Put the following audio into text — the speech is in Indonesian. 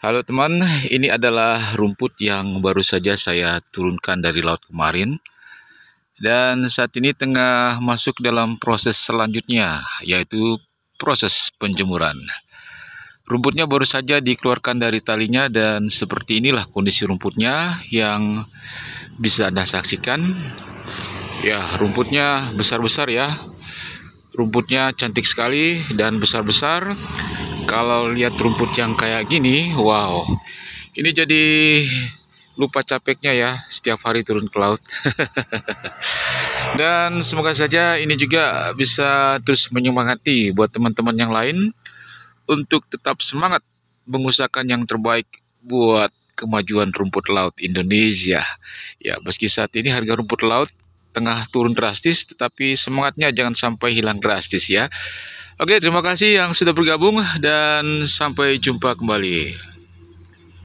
Halo teman, ini adalah rumput yang baru saja saya turunkan dari laut kemarin dan saat ini tengah masuk dalam proses selanjutnya yaitu proses penjemuran. Rumputnya baru saja dikeluarkan dari talinya dan seperti inilah kondisi rumputnya yang bisa Anda saksikan. Ya, rumputnya besar-besar ya. Rumputnya cantik sekali dan besar-besar kalau lihat rumput yang kayak gini wow ini jadi lupa capeknya ya setiap hari turun ke laut dan semoga saja ini juga bisa terus menyemangati buat teman-teman yang lain untuk tetap semangat mengusahakan yang terbaik buat kemajuan rumput laut Indonesia ya meski saat ini harga rumput laut tengah turun drastis tetapi semangatnya jangan sampai hilang drastis ya Oke, terima kasih yang sudah bergabung dan sampai jumpa kembali.